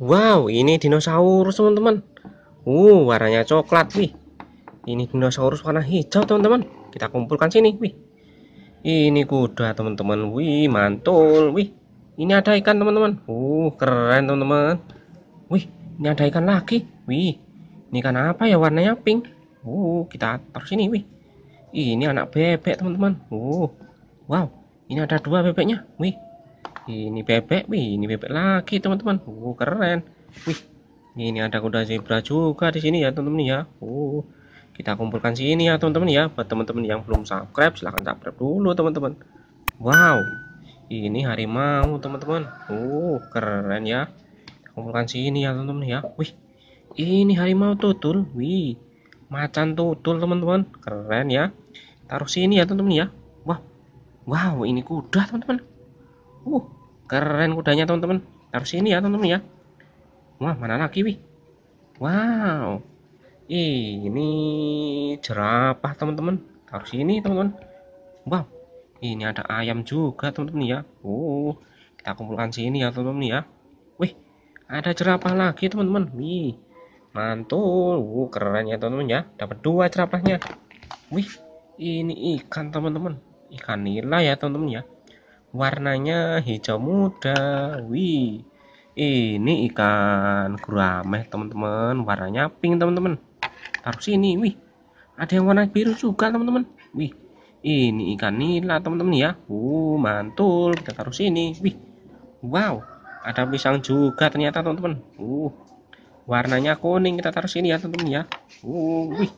Wow, ini dinosaurus teman-teman. Uh, warnanya coklat, wih. Ini dinosaurus warna hijau teman-teman. Kita kumpulkan sini, wih. Ini kuda teman-teman, wih mantul, wih. Ini ada ikan teman-teman. Uh, keren teman-teman. Wih, ini ada ikan lagi, wih. Ini ikan apa ya warnanya pink? Uh, kita taruh sini, wih. Ini anak bebek teman-teman. Uh, wow, ini ada dua bebeknya, wih ini bebek wih ini bebek lagi teman-teman uh keren wih ini ada kuda zebra juga di sini ya teman-teman ya uh kita kumpulkan sini ya teman-teman ya buat teman-teman yang belum subscribe silahkan subscribe dulu teman-teman wow ini harimau teman-teman uh keren ya kita kumpulkan sini ya teman-teman ya wih ini harimau tutul wih macan tutul teman-teman keren ya taruh sini ya teman-teman ya wah wow ini kuda teman-teman uh keren kudanya teman-teman harus ini ya teman-teman ya wah mana lagi wih wow ini jerapah teman-teman harus ini teman-teman wow ini ada ayam juga teman-teman ya uh kita kumpulkan sini ya teman-teman ya wih ada jerapah lagi teman-teman wih mantul uh keren ya teman-teman ya dapat dua jerapahnya wih ini ikan teman-teman ikan nila ya teman-teman ya warnanya hijau muda wih ini ikan gurame teman-teman warnanya pink teman-teman taruh sini wih ada yang warna biru juga teman-teman wih ini ikan nila teman-teman ya uh mantul kita taruh sini wih wow ada pisang juga ternyata teman-teman uh warnanya kuning kita taruh sini ya teman-teman ya uh wih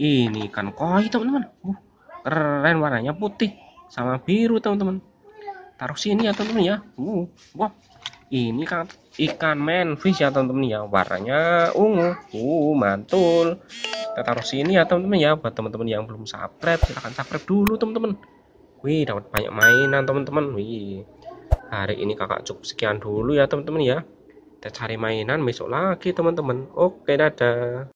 ini ikan koi teman-teman uh keren warnanya putih sama biru teman-teman taruh sini ya teman-teman ya uh wah ini kan ikan manfish ya teman-teman ya warnanya ungu uh mantul kita taruh sini ya teman-teman ya buat teman-teman yang belum subscribe silahkan subscribe dulu teman-teman wih dapat banyak mainan teman-teman wih hari ini kakak cukup sekian dulu ya teman-teman ya kita cari mainan besok lagi teman-teman oke dadah